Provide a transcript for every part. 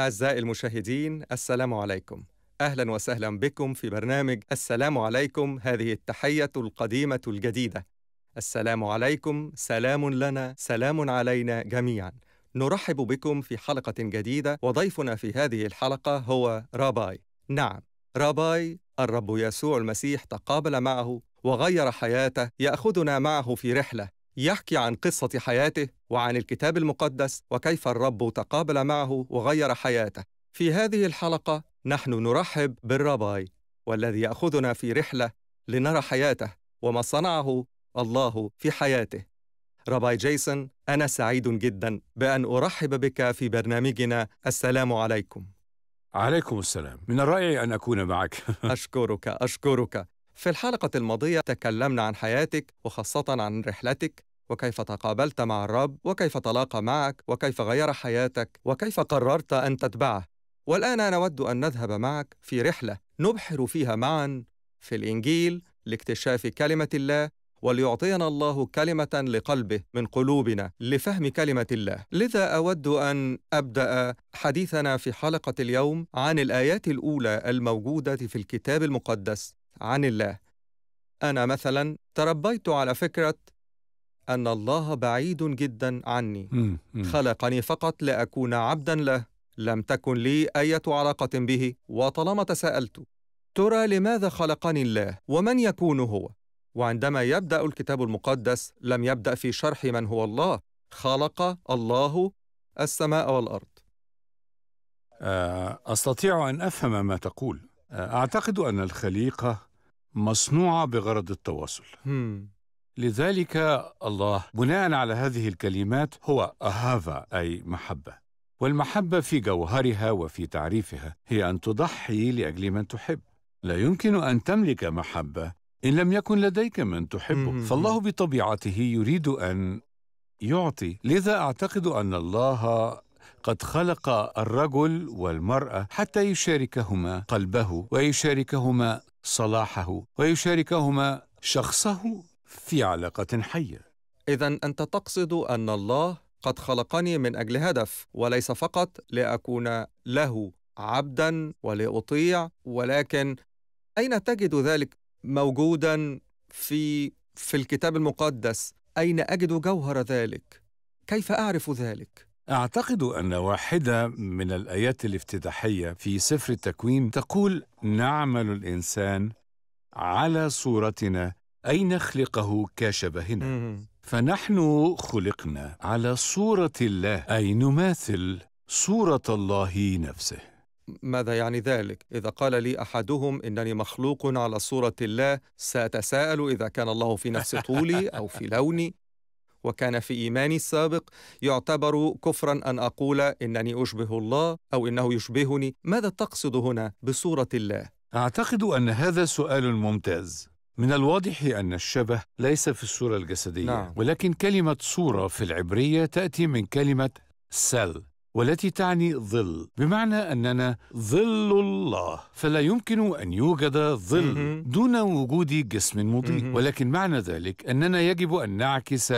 أعزائي المشاهدين السلام عليكم أهلا وسهلا بكم في برنامج السلام عليكم هذه التحية القديمة الجديدة السلام عليكم سلام لنا سلام علينا جميعا نرحب بكم في حلقة جديدة وضيفنا في هذه الحلقة هو راباي نعم راباي الرب يسوع المسيح تقابل معه وغير حياته ياخذنا معه في رحله يحكي عن قصة حياته وعن الكتاب المقدس وكيف الرب تقابل معه وغير حياته. في هذه الحلقة نحن نرحب بالرباي والذي يأخذنا في رحلة لنرى حياته وما صنعه الله في حياته. رباي جيسون أنا سعيد جدا بأن أرحب بك في برنامجنا السلام عليكم. عليكم السلام، من الرائع أن أكون معك. أشكرك أشكرك. في الحلقة الماضية تكلمنا عن حياتك وخاصة عن رحلتك وكيف تقابلت مع الرب وكيف تلاقى معك وكيف غير حياتك وكيف قررت ان تتبعه والان نود ان نذهب معك في رحله نبحر فيها معا في الانجيل لاكتشاف كلمه الله وليعطينا الله كلمه لقلبه من قلوبنا لفهم كلمه الله لذا اود ان ابدا حديثنا في حلقه اليوم عن الايات الاولى الموجوده في الكتاب المقدس عن الله انا مثلا تربيت على فكره أن الله بعيد جدا عني خلقني فقط لأكون عبدا له لم تكن لي أية علاقة به وطالما تساءلت ترى لماذا خلقني الله ومن يكون هو وعندما يبدأ الكتاب المقدس لم يبدأ في شرح من هو الله خلق الله السماء والأرض آه، أستطيع أن أفهم ما تقول آه، أعتقد أن الخليقة مصنوعة بغرض التواصل لذلك الله بناء على هذه الكلمات هو أهافا أي محبة والمحبة في جوهرها وفي تعريفها هي أن تضحي لأجل من تحب لا يمكن أن تملك محبة إن لم يكن لديك من تحبه فالله بطبيعته يريد أن يعطي لذا أعتقد أن الله قد خلق الرجل والمرأة حتى يشاركهما قلبه ويشاركهما صلاحه ويشاركهما شخصه في علاقة حية إذا أنت تقصد أن الله قد خلقني من أجل هدف وليس فقط لأكون له عبدا ولأطيع ولكن أين تجد ذلك موجودا في في الكتاب المقدس؟ أين أجد جوهر ذلك؟ كيف أعرف ذلك؟ أعتقد أن واحدة من الآيات الافتتاحية في سفر التكوين تقول: نعمل الإنسان على صورتنا أين خلقه كشبهنا فنحن خلقنا على صورة الله أي نماثل صورة الله نفسه ماذا يعني ذلك؟ إذا قال لي أحدهم إنني مخلوق على صورة الله سأتساءل إذا كان الله في نفس طولي أو في لوني وكان في إيماني السابق يعتبر كفرا أن أقول إنني أشبه الله أو إنه يشبهني ماذا تقصد هنا بصورة الله؟ أعتقد أن هذا سؤال ممتاز من الواضح أن الشبه ليس في الصورة الجسدية نعم. ولكن كلمة صورة في العبرية تأتي من كلمة سل والتي تعني ظل بمعنى أننا ظل الله فلا يمكن أن يوجد ظل دون وجود جسم مضيء ولكن معنى ذلك أننا يجب أن نعكس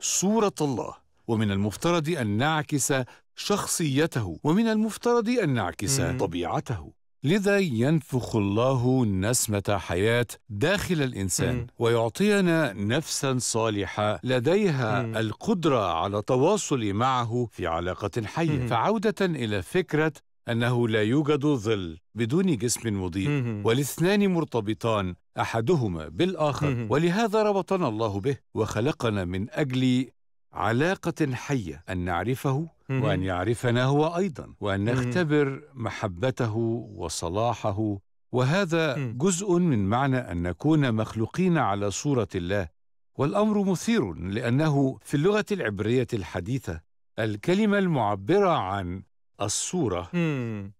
صورة الله ومن المفترض أن نعكس شخصيته ومن المفترض أن نعكس طبيعته لذا ينفخ الله نسمة حياة داخل الإنسان م. ويعطينا نفسا صالحة لديها م. القدرة على التواصل معه في علاقة حية م. فعودة إلى فكرة أنه لا يوجد ظل بدون جسم مضيء والاثنان مرتبطان أحدهما بالآخر ولهذا ربطنا الله به وخلقنا من أجل علاقة حية أن نعرفه وأن يعرفنا هو أيضا وأن نختبر محبته وصلاحه وهذا جزء من معنى أن نكون مخلوقين على صورة الله والأمر مثير لأنه في اللغة العبرية الحديثة الكلمة المعبرة عن الصورة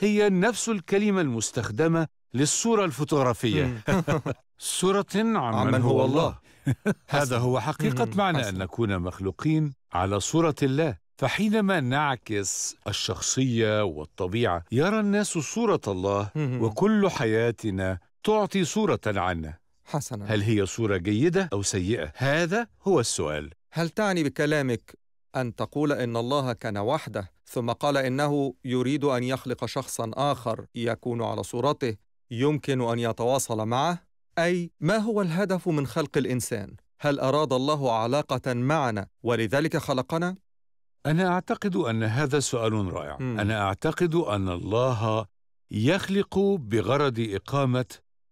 هي نفس الكلمة المستخدمة للصورة الفوتوغرافية صورة عن من هو الله هذا هو حقيقة معنى أن نكون مخلوقين على صورة الله فحينما نعكس الشخصية والطبيعة يرى الناس صورة الله وكل حياتنا تعطي صورة عنا حسنا هل هي صورة جيدة أو سيئة؟ هذا هو السؤال هل تعني بكلامك أن تقول إن الله كان وحده ثم قال إنه يريد أن يخلق شخصا آخر يكون على صورته يمكن أن يتواصل معه؟ أي ما هو الهدف من خلق الإنسان؟ هل أراد الله علاقة معنا ولذلك خلقنا؟ أنا أعتقد أن هذا سؤال رائع مم. أنا أعتقد أن الله يخلق بغرض إقامة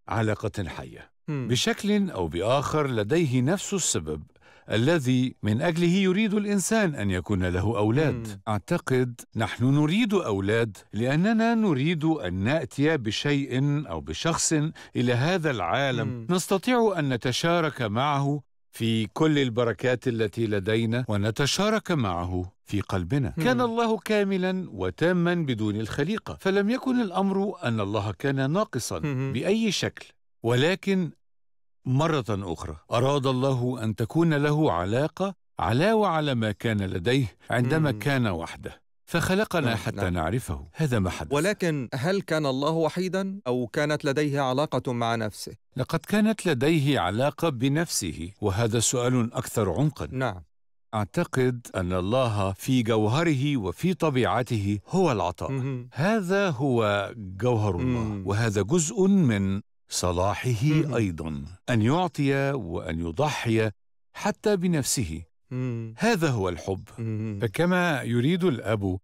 علاقة حية مم. بشكل أو بآخر لديه نفس السبب الذي من اجله يريد الانسان ان يكون له اولاد مم. اعتقد نحن نريد اولاد لاننا نريد ان ناتي بشيء او بشخص الى هذا العالم مم. نستطيع ان نتشارك معه في كل البركات التي لدينا ونتشارك معه في قلبنا مم. كان الله كاملا وتاما بدون الخليقه فلم يكن الامر ان الله كان ناقصا مم. باي شكل ولكن مرة أخرى أراد الله أن تكون له علاقة علاوة على ما كان لديه عندما مم. كان وحده فخلقنا نعم، حتى نعم. نعرفه هذا ما حدث ولكن هل كان الله وحيدا أو كانت لديه علاقة مع نفسه؟ لقد كانت لديه علاقة بنفسه وهذا سؤال أكثر عمقا نعم أعتقد أن الله في جوهره وفي طبيعته هو العطاء مم. هذا هو جوهر الله مم. وهذا جزء من صلاحه أيضا أن يعطي وأن يضحي حتى بنفسه هذا هو الحب فكما يريد الأب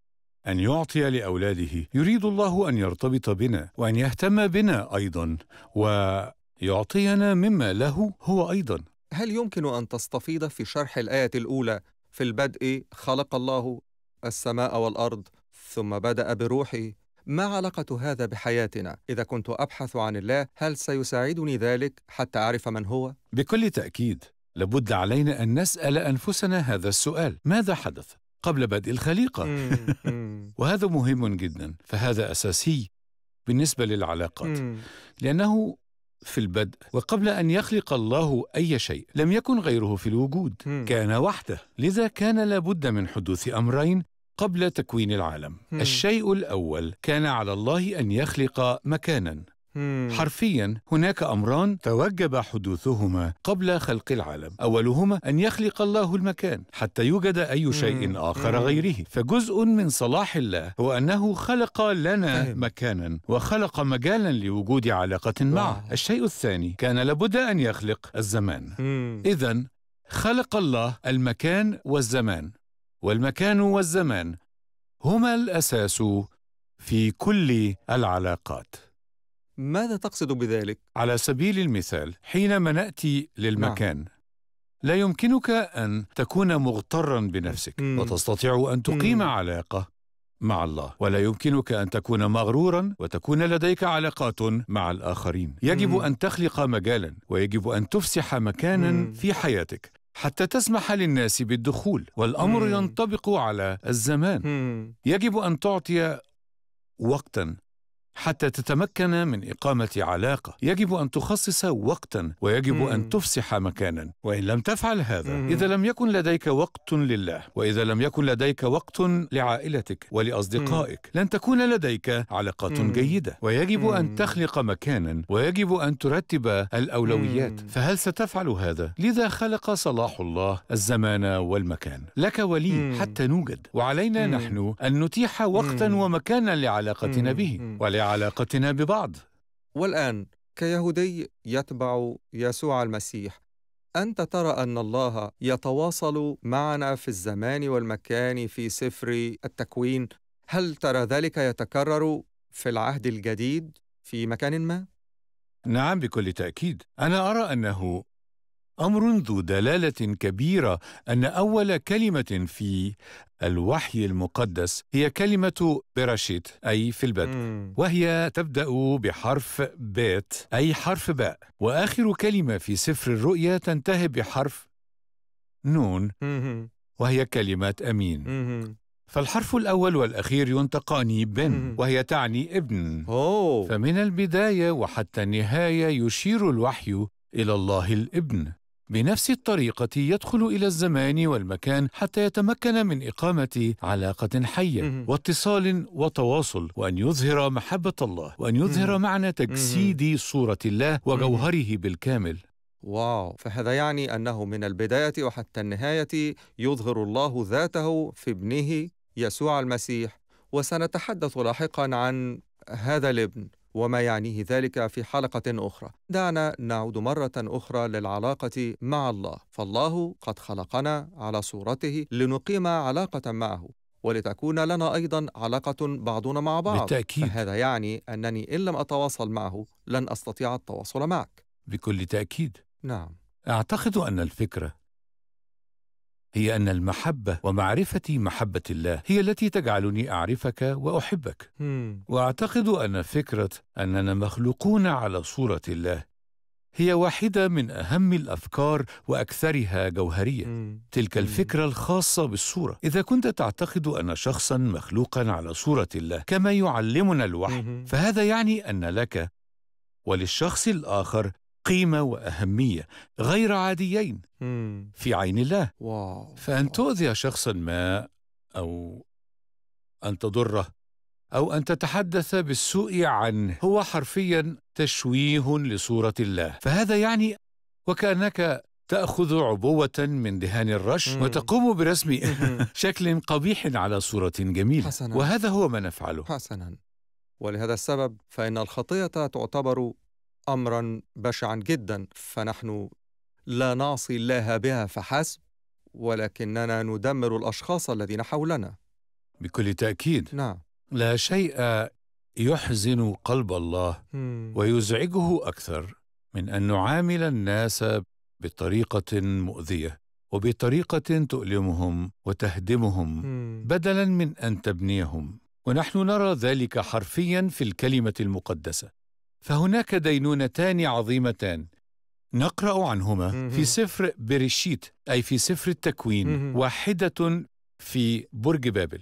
أن يعطي لأولاده يريد الله أن يرتبط بنا وأن يهتم بنا أيضا ويعطينا مما له هو أيضا هل يمكن أن تستفيض في شرح الآية الأولى في البدء خلق الله السماء والأرض ثم بدأ بروحه ما علاقة هذا بحياتنا؟ إذا كنت أبحث عن الله هل سيساعدني ذلك حتى أعرف من هو؟ بكل تأكيد لابد علينا أن نسأل أنفسنا هذا السؤال ماذا حدث قبل بدء الخليقة؟ وهذا مهم جدا فهذا أساسي بالنسبة للعلاقات لأنه في البدء وقبل أن يخلق الله أي شيء لم يكن غيره في الوجود كان وحده لذا كان لابد من حدوث أمرين قبل تكوين العالم مم. الشيء الأول كان على الله أن يخلق مكانا مم. حرفيا هناك امران توجب حدوثهما قبل خلق العالم اولهما ان يخلق الله المكان حتى يوجد اي شيء مم. اخر مم. غيره فجزء من صلاح الله هو انه خلق لنا مكانا وخلق مجالا لوجود علاقه معه الشيء الثاني كان لابد ان يخلق الزمان اذا خلق الله المكان والزمان والمكان والزمان هما الأساس في كل العلاقات ماذا تقصد بذلك؟ على سبيل المثال حينما نأتي للمكان نعم. لا يمكنك أن تكون مغترا بنفسك مم. وتستطيع أن تقيم مم. علاقة مع الله ولا يمكنك أن تكون مغرورا وتكون لديك علاقات مع الآخرين يجب مم. أن تخلق مجالا ويجب أن تفسح مكانا مم. في حياتك حتى تسمح للناس بالدخول والأمر مم. ينطبق على الزمان مم. يجب أن تعطي وقتا حتى تتمكن من إقامة علاقة يجب أن تخصص وقتا ويجب مم. أن تفسح مكانا وإن لم تفعل هذا مم. إذا لم يكن لديك وقت لله وإذا لم يكن لديك وقت لعائلتك ولأصدقائك مم. لن تكون لديك علاقات مم. جيدة ويجب مم. أن تخلق مكانا ويجب أن ترتب الأولويات مم. فهل ستفعل هذا؟ لذا خلق صلاح الله الزمان والمكان لك ولي مم. حتى نوجد وعلينا مم. نحن أن نتيح وقتا مم. ومكانا لعلاقتنا مم. به ولعلاقتنا علاقتنا ببعض والآن كيهودي يتبع يسوع المسيح أنت ترى أن الله يتواصل معنا في الزمان والمكان في سفر التكوين هل ترى ذلك يتكرر في العهد الجديد في مكان ما؟ نعم بكل تأكيد أنا أرى أنه امر ذو دلاله كبيره ان اول كلمه في الوحي المقدس هي كلمه برشيت اي في البدء وهي تبدا بحرف بيت اي حرف باء واخر كلمه في سفر الرؤيا تنتهي بحرف نون وهي كلمه امين فالحرف الأول والأخير ينطقان بن وهي تعني ابن فمن البداية وحتى النهاية يشير الوحي إلى الله الابن بنفس الطريقة يدخل إلى الزمان والمكان حتى يتمكن من إقامة علاقة حية واتصال وتواصل وأن يظهر محبة الله وأن يظهر معنى تجسيد صورة الله وجوهره بالكامل واو فهذا يعني أنه من البداية وحتى النهاية يظهر الله ذاته في ابنه يسوع المسيح وسنتحدث لاحقا عن هذا الابن وما يعنيه ذلك في حلقة أخرى دعنا نعود مرة أخرى للعلاقة مع الله فالله قد خلقنا على صورته لنقيم علاقة معه ولتكون لنا أيضا علاقة بعضنا مع بعض بالتأكيد فهذا يعني أنني إن لم أتواصل معه لن أستطيع التواصل معك بكل تأكيد نعم أعتقد أن الفكرة هي أن المحبة ومعرفة محبة الله هي التي تجعلني أعرفك وأحبك وأعتقد أن فكرة أننا مخلوقون على صورة الله هي واحدة من أهم الأفكار وأكثرها جوهرية مم. تلك الفكرة الخاصة بالصورة إذا كنت تعتقد أن شخصا مخلوقا على صورة الله كما يعلمنا الوحي مم. فهذا يعني أن لك وللشخص الآخر قيمة وأهمية غير عاديين في عين الله فأن تؤذي شخصا ما أو أن تضره أو أن تتحدث بالسوء عنه هو حرفيا تشويه لصورة الله فهذا يعني وكأنك تأخذ عبوة من دهان الرش مم. وتقوم برسم شكل قبيح على صورة جميلة حسناً. وهذا هو ما نفعله حسنا ولهذا السبب فإن الخطية تعتبر امرا بشعا جدا فنحن لا نعصي الله بها فحسب ولكننا ندمر الاشخاص الذين حولنا بكل تاكيد نعم لا شيء يحزن قلب الله ويزعجه اكثر من ان نعامل الناس بطريقه مؤذيه وبطريقه تؤلمهم وتهدمهم بدلا من ان تبنيهم ونحن نرى ذلك حرفيا في الكلمه المقدسه فهناك دينونتان عظيمتان نقرأ عنهما في سفر بريشيت أي في سفر التكوين واحدة في برج بابل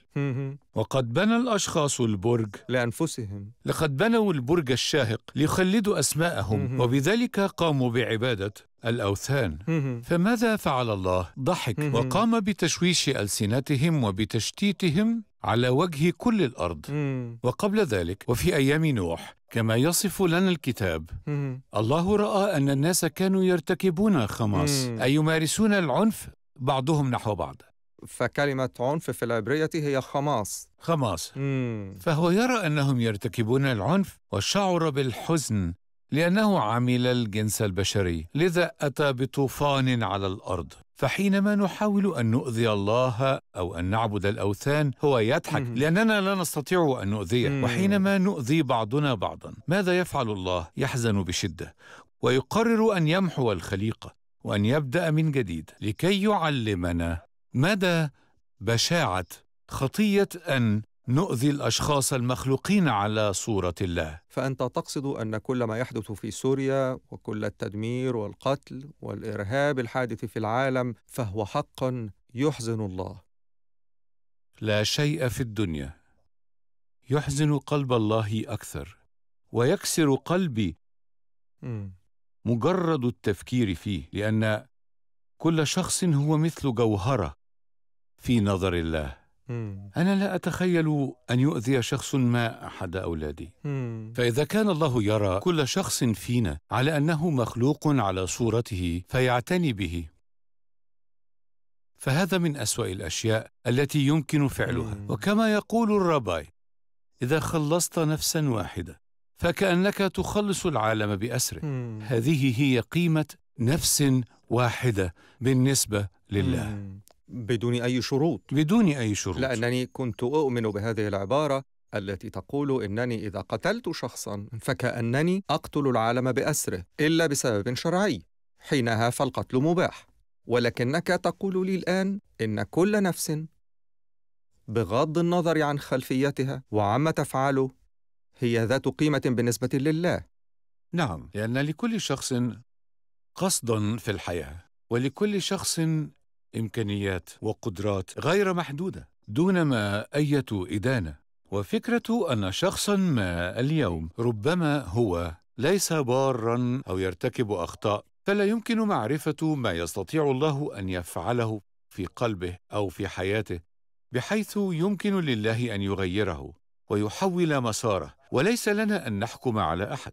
وقد بنى الأشخاص البرج لأنفسهم لقد بنوا البرج الشاهق ليخلدوا أسماءهم وبذلك قاموا بعبادة الأوثان فماذا فعل الله؟ ضحك وقام بتشويش ألسنتهم وبتشتيتهم على وجه كل الارض مم. وقبل ذلك وفي ايام نوح كما يصف لنا الكتاب مم. الله راى ان الناس كانوا يرتكبون خماس مم. اي يمارسون العنف بعضهم نحو بعض فكلمة عنف في العبرية هي خماص خماص مم. فهو يرى أنهم يرتكبون العنف وشعر بالحزن لأنه عمل الجنس البشري لذا أتى بطوفان على الأرض فحينما نحاول أن نؤذي الله أو أن نعبد الأوثان هو يضحك لأننا لا نستطيع أن نؤذيه وحينما نؤذي بعضنا بعضا ماذا يفعل الله؟ يحزن بشدة ويقرر أن يمحو الخليقة وأن يبدأ من جديد لكي يعلمنا مدى بشاعة خطية أن نؤذي الاشخاص المخلوقين على صوره الله فانت تقصد ان كل ما يحدث في سوريا وكل التدمير والقتل والارهاب الحادث في العالم فهو حق يحزن الله لا شيء في الدنيا يحزن قلب الله اكثر ويكسر قلبي مجرد التفكير فيه لان كل شخص هو مثل جوهره في نظر الله أنا لا أتخيل أن يؤذي شخص ما أحد أولادي فإذا كان الله يرى كل شخص فينا على أنه مخلوق على صورته فيعتني به فهذا من أسوأ الأشياء التي يمكن فعلها وكما يقول الرباي إذا خلصت نفسا واحدة فكأنك تخلص العالم بأسره هذه هي قيمة نفس واحدة بالنسبة لله بدون أي شروط بدون أي شروط لأنني كنت أؤمن بهذه العبارة التي تقول إنني إذا قتلت شخصا فكأنني أقتل العالم بأسره إلا بسبب شرعي حينها فالقتل مباح ولكنك تقول لي الآن إن كل نفس بغض النظر عن خلفيتها وعما تفعله هي ذات قيمة بالنسبة لله نعم لأن لكل شخص قصد في الحياة ولكل شخص إمكانيات وقدرات غير محدودة دون ما أية إدانة وفكرة أن شخصا ما اليوم ربما هو ليس بارا أو يرتكب أخطاء فلا يمكن معرفة ما يستطيع الله أن يفعله في قلبه أو في حياته بحيث يمكن لله أن يغيره ويحول مساره وليس لنا أن نحكم على أحد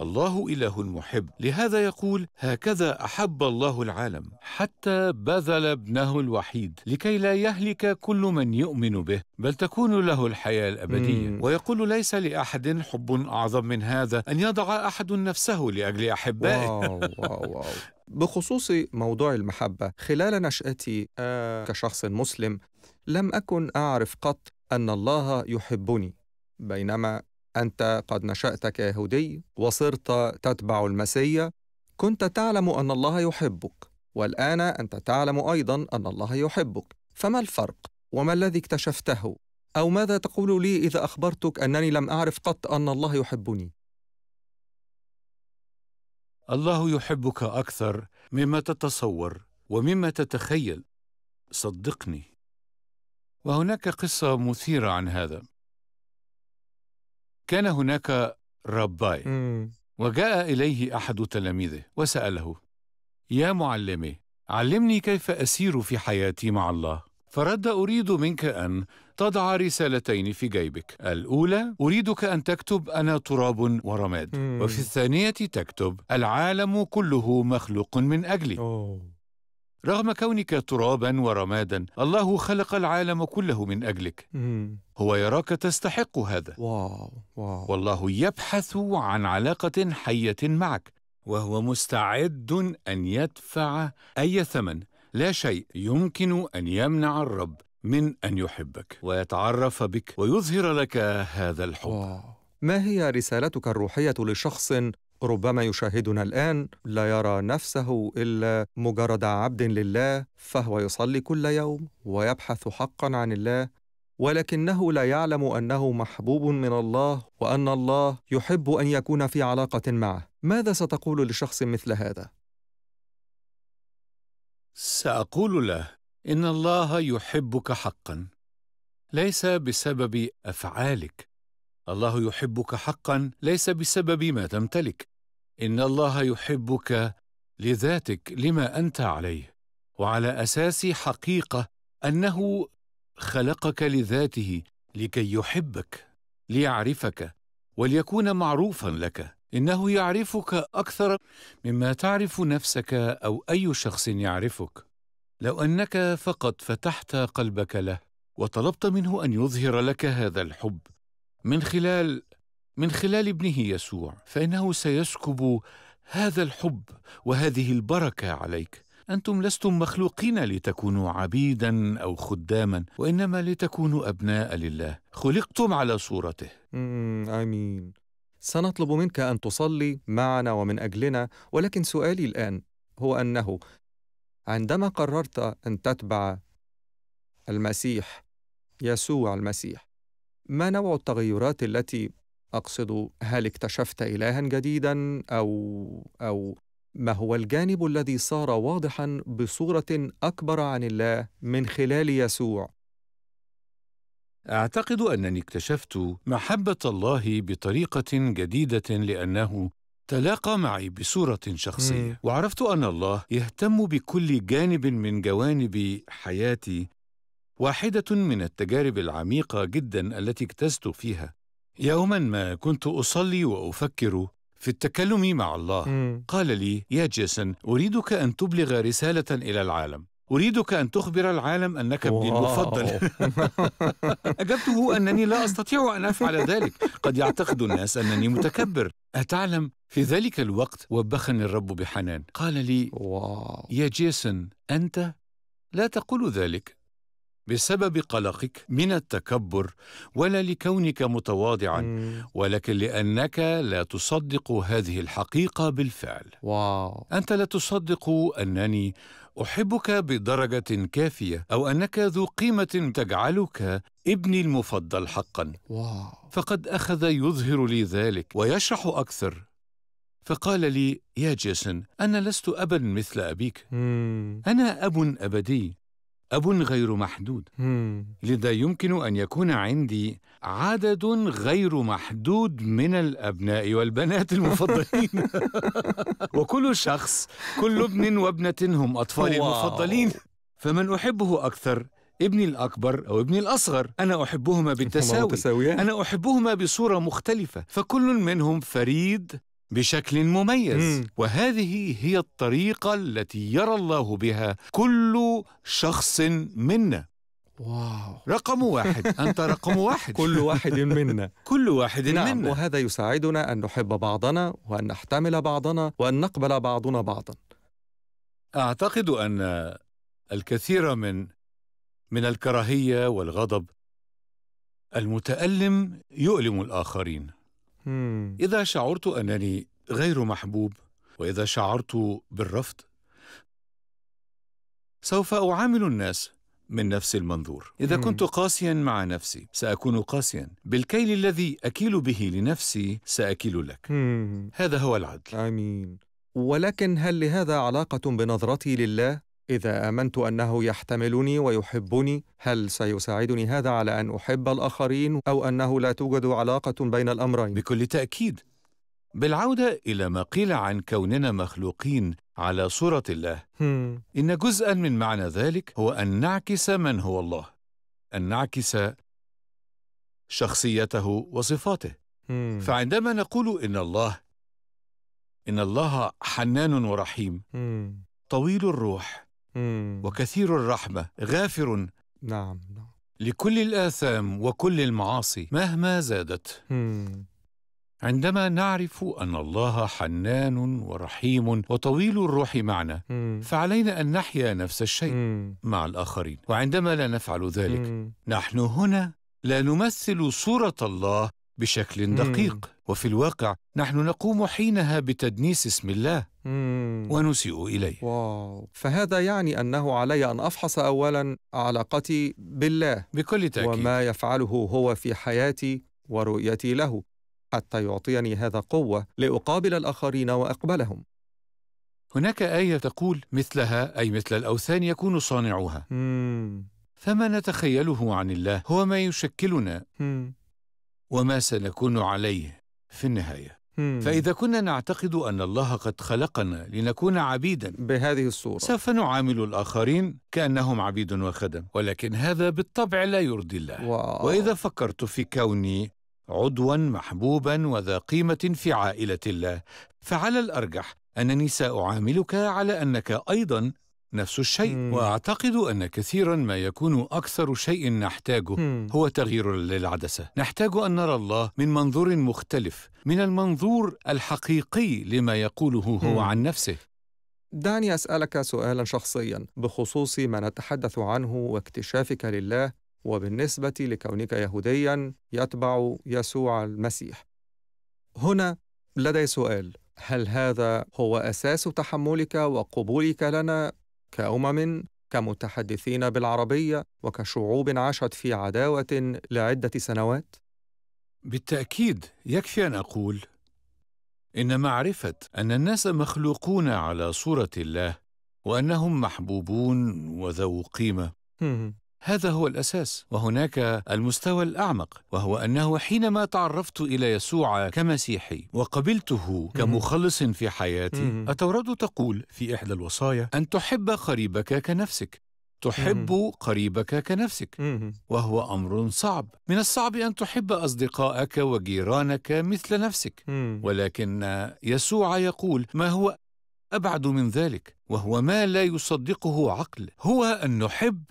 الله إله محب لهذا يقول هكذا أحب الله العالم حتى بذل ابنه الوحيد لكي لا يهلك كل من يؤمن به بل تكون له الحياة الأبدية مم. ويقول ليس لأحد حب أعظم من هذا أن يضع أحد نفسه لأجل أحبائه واو واو واو. بخصوص موضوع المحبة خلال نشأتي آه، كشخص مسلم لم أكن أعرف قط أن الله يحبني بينما أنت قد نشأت كيهودي وصرت تتبع المسيا كنت تعلم أن الله يحبك والآن أنت تعلم أيضا أن الله يحبك فما الفرق؟ وما الذي اكتشفته؟ أو ماذا تقول لي إذا أخبرتك أنني لم أعرف قط أن الله يحبني؟ الله يحبك أكثر مما تتصور ومما تتخيل صدقني وهناك قصة مثيرة عن هذا كان هناك رباي وجاء إليه أحد تلاميذه وسأله يا معلمي علمني كيف أسير في حياتي مع الله فرد أريد منك أن تضع رسالتين في جيبك الأولى أريدك أن تكتب أنا تراب ورماد مم. وفي الثانية تكتب العالم كله مخلوق من أجلي أوه. رغم كونك ترابا ورمادا الله خلق العالم كله من أجلك هو يراك تستحق هذا واو واو والله يبحث عن علاقة حية معك وهو مستعد أن يدفع أي ثمن لا شيء يمكن أن يمنع الرب من أن يحبك ويتعرف بك ويظهر لك هذا الحب واو. ما هي رسالتك الروحية لشخص ربما يشاهدنا الان لا يرى نفسه الا مجرد عبد لله فهو يصلي كل يوم ويبحث حقا عن الله ولكنه لا يعلم انه محبوب من الله وان الله يحب ان يكون في علاقه معه ماذا ستقول لشخص مثل هذا ساقول له ان الله يحبك حقا ليس بسبب افعالك الله يحبك حقا ليس بسبب ما تمتلك ان الله يحبك لذاتك لما انت عليه وعلى اساس حقيقه انه خلقك لذاته لكي يحبك ليعرفك وليكون معروفا لك انه يعرفك اكثر مما تعرف نفسك او اي شخص يعرفك لو انك فقط فتحت قلبك له وطلبت منه ان يظهر لك هذا الحب من خلال من خلال ابنه يسوع فانه سيسكب هذا الحب وهذه البركه عليك انتم لستم مخلوقين لتكونوا عبيدا او خداما وانما لتكونوا ابناء لله خلقتم على صورته امين سنطلب منك ان تصلي معنا ومن اجلنا ولكن سؤالي الان هو انه عندما قررت ان تتبع المسيح يسوع المسيح ما نوع التغيرات التي أقصد هل اكتشفت إلها جديدا أو أو ما هو الجانب الذي صار واضحا بصورة أكبر عن الله من خلال يسوع؟ أعتقد أنني اكتشفت محبة الله بطريقة جديدة لأنه تلاقى معي بصورة شخصية، مم. وعرفت أن الله يهتم بكل جانب من جوانب حياتي واحدة من التجارب العميقة جدا التي اجتزت فيها يوما ما كنت أصلي وأفكر في التكلم مع الله مم. قال لي يا جيسون أريدك أن تبلغ رسالة إلى العالم أريدك أن تخبر العالم أنك ابني المفضل أجبته أنني لا أستطيع أن أفعل ذلك قد يعتقد الناس أنني متكبر أتعلم في ذلك الوقت وبخني الرب بحنان قال لي واو. يا جيسون أنت لا تقول ذلك بسبب قلقك من التكبر ولا لكونك متواضعا مم. ولكن لانك لا تصدق هذه الحقيقه بالفعل واو. انت لا تصدق انني احبك بدرجه كافيه او انك ذو قيمه تجعلك ابني المفضل حقا واو. فقد اخذ يظهر لي ذلك ويشرح اكثر فقال لي يا جيسون انا لست ابا مثل ابيك مم. انا اب ابدي أب غير محدود لذا يمكن أن يكون عندي عدد غير محدود من الأبناء والبنات المفضلين وكل شخص كل ابن وابنة هم أطفالي المفضلين فمن أحبه أكثر ابني الأكبر أو ابني الأصغر أنا أحبهما بالتساوي أنا أحبهما بصورة مختلفة فكل منهم فريد بشكل مميز مم. وهذه هي الطريقة التي يرى الله بها كل شخص منا واو رقم واحد أنت رقم واحد كل واحد منا كل واحد نعم منا وهذا يساعدنا أن نحب بعضنا وأن نحتمل بعضنا وأن نقبل بعضنا بعضا أعتقد أن الكثير من من الكراهية والغضب المتألم يؤلم الآخرين إذا شعرت أنني غير محبوب وإذا شعرت بالرفض سوف أعامل الناس من نفس المنظور إذا كنت قاسيا مع نفسي سأكون قاسيا بالكيل الذي أكيل به لنفسي سأكيل لك هذا هو العدل آمين ولكن هل لهذا علاقة بنظرتي لله؟ إذا آمنت أنه يحتملني ويحبني هل سيساعدني هذا على أن أحب الآخرين أو أنه لا توجد علاقة بين الأمرين؟ بكل تأكيد بالعودة إلى ما قيل عن كوننا مخلوقين على صورة الله هم. إن جزءا من معنى ذلك هو أن نعكس من هو الله أن نعكس شخصيته وصفاته هم. فعندما نقول إن الله إن الله حنان ورحيم هم. طويل الروح وكثير الرحمة غافر نعم نعم لكل الآثام وكل المعاصي مهما زادت عندما نعرف أن الله حنان ورحيم وطويل الروح معنا فعلينا أن نحيا نفس الشيء مع الآخرين وعندما لا نفعل ذلك نحن هنا لا نمثل صورة الله بشكل دقيق وفي الواقع نحن نقوم حينها بتدنيس اسم الله ونسيء إليه واو. فهذا يعني أنه علي أن أفحص أولا علاقتي بالله بكل تأكيد وما يفعله هو في حياتي ورؤيتي له حتى يعطيني هذا قوة لأقابل الآخرين وأقبلهم هناك آية تقول مثلها أي مثل الأوثان يكون صانعوها مم. فما نتخيله عن الله هو ما يشكلنا مم. وما سنكون عليه في النهاية فإذا كنا نعتقد أن الله قد خلقنا لنكون عبيدا بهذه الصورة سوف نعامل الآخرين كأنهم عبيد وخدم ولكن هذا بالطبع لا يرضي الله واو. وإذا فكرت في كوني عضوا محبوبا وذا قيمة في عائلة الله فعلى الأرجح أنني سأعاملك على أنك أيضا نفس الشيء مم. واعتقد ان كثيرا ما يكون اكثر شيء نحتاجه مم. هو تغيير للعدسه نحتاج ان نرى الله من منظور مختلف من المنظور الحقيقي لما يقوله هو مم. عن نفسه دعني اسالك سؤالا شخصيا بخصوص ما نتحدث عنه واكتشافك لله وبالنسبه لكونك يهوديا يتبع يسوع المسيح هنا لدي سؤال هل هذا هو اساس تحملك وقبولك لنا كأمم كمتحدثين بالعربية وكشعوب عاشت في عداوة لعدة سنوات؟ بالتأكيد يكفي أن أقول إن معرفة أن الناس مخلوقون على صورة الله وأنهم محبوبون وذو قيمة هذا هو الاساس وهناك المستوى الاعمق وهو انه حينما تعرفت الى يسوع كمسيحي وقبلته كمخلص في حياتي التوراه تقول في احدى الوصايا ان تحب قريبك كنفسك تحب قريبك كنفسك وهو امر صعب من الصعب ان تحب اصدقائك وجيرانك مثل نفسك ولكن يسوع يقول ما هو ابعد من ذلك وهو ما لا يصدقه عقل هو ان نحب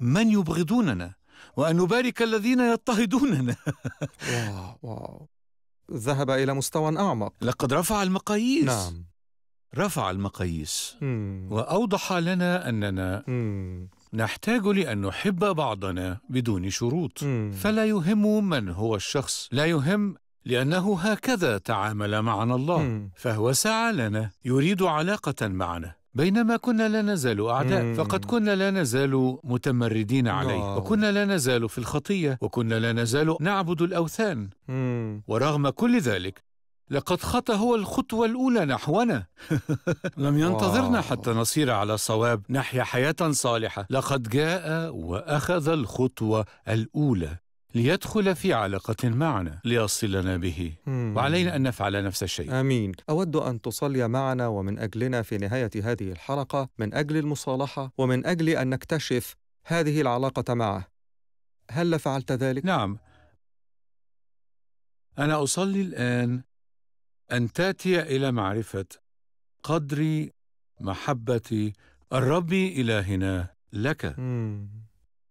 من يبغضوننا وأن نبارك الذين يضطهدوننا واو واو ذهب إلى مستوى أعمق لقد رفع المقاييس نعم رفع المقاييس مم. وأوضح لنا أننا مم. نحتاج لأن نحب بعضنا بدون شروط مم. فلا يهم من هو الشخص لا يهم لأنه هكذا تعامل معنا الله فهو سعى لنا يريد علاقة معنا بينما كنا لا نزال أعداء فقد كنا لا نزال متمردين عليه آه. وكنا لا نزال في الخطية وكنا لا نزال نعبد الأوثان ورغم كل ذلك لقد خطى هو الخطوة الأولى نحونا لم ينتظرنا حتى نصير على صواب نحيا حياة صالحة لقد جاء وأخذ الخطوة الأولى ليدخل في علاقة معنا ليصلنا به مم. وعلينا أن نفعل نفس الشيء آمين أود أن تصلي معنا ومن أجلنا في نهاية هذه الحلقة من أجل المصالحة ومن أجل أن نكتشف هذه العلاقة معه هل فعلت ذلك؟ نعم أنا أصلي الآن أن تأتي إلى معرفة قدر محبة الرب إلهنا لك مم.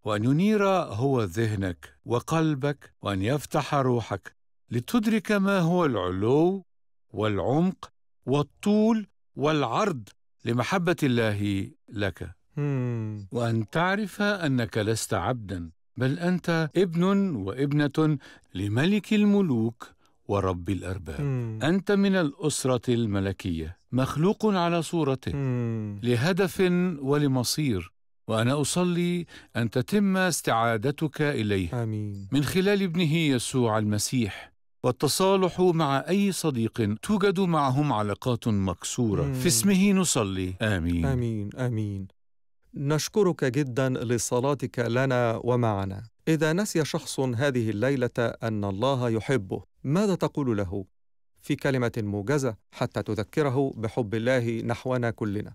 وان ينير هو ذهنك وقلبك وان يفتح روحك لتدرك ما هو العلو والعمق والطول والعرض لمحبه الله لك hmm. وان تعرف انك لست عبدا بل انت ابن وابنه لملك الملوك ورب الارباب مم. Hmm. انت من الاسره الملكيه مخلوق على صورته مم. Hmm. لهدف ولمصير وأنا أصلي أن تتم استعادتك إليه آمين. من خلال ابنه يسوع المسيح والتصالح مع أي صديق توجد معهم علاقات مكسورة مم. في اسمه نصلي آمين آمين آمين نشكرك جدا لصلاتك لنا ومعنا إذا نسي شخص هذه الليلة أن الله يحبه ماذا تقول له؟ في كلمة موجزة حتى تذكره بحب الله نحونا كلنا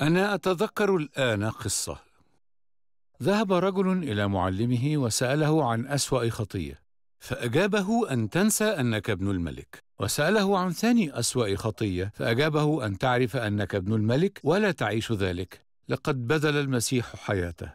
أنا أتذكر الآن قصة ذهب رجل إلى معلمه وسأله عن أسوأ خطية فأجابه أن تنسى أنك ابن الملك وسأله عن ثاني أسوأ خطية فأجابه أن تعرف أنك ابن الملك ولا تعيش ذلك لقد بذل المسيح حياته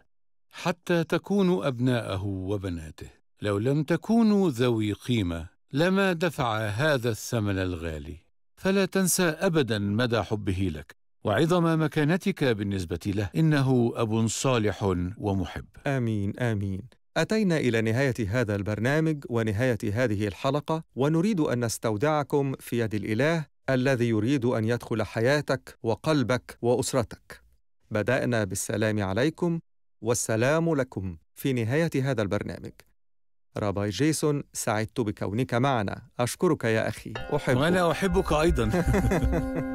حتى تكونوا أبناءه وبناته لو لم تكونوا ذوي قيمة لما دفع هذا الثمن الغالي فلا تنسى أبدا مدى حبه لك وعظم مكانتك بالنسبة له إنه أب صالح ومحب آمين آمين أتينا إلى نهاية هذا البرنامج ونهاية هذه الحلقة ونريد أن نستودعكم في يد الإله الذي يريد أن يدخل حياتك وقلبك وأسرتك بدأنا بالسلام عليكم والسلام لكم في نهاية هذا البرنامج راباي جيسون سعدت بكونك معنا أشكرك يا أخي أحبك وأنا أحبك أيضا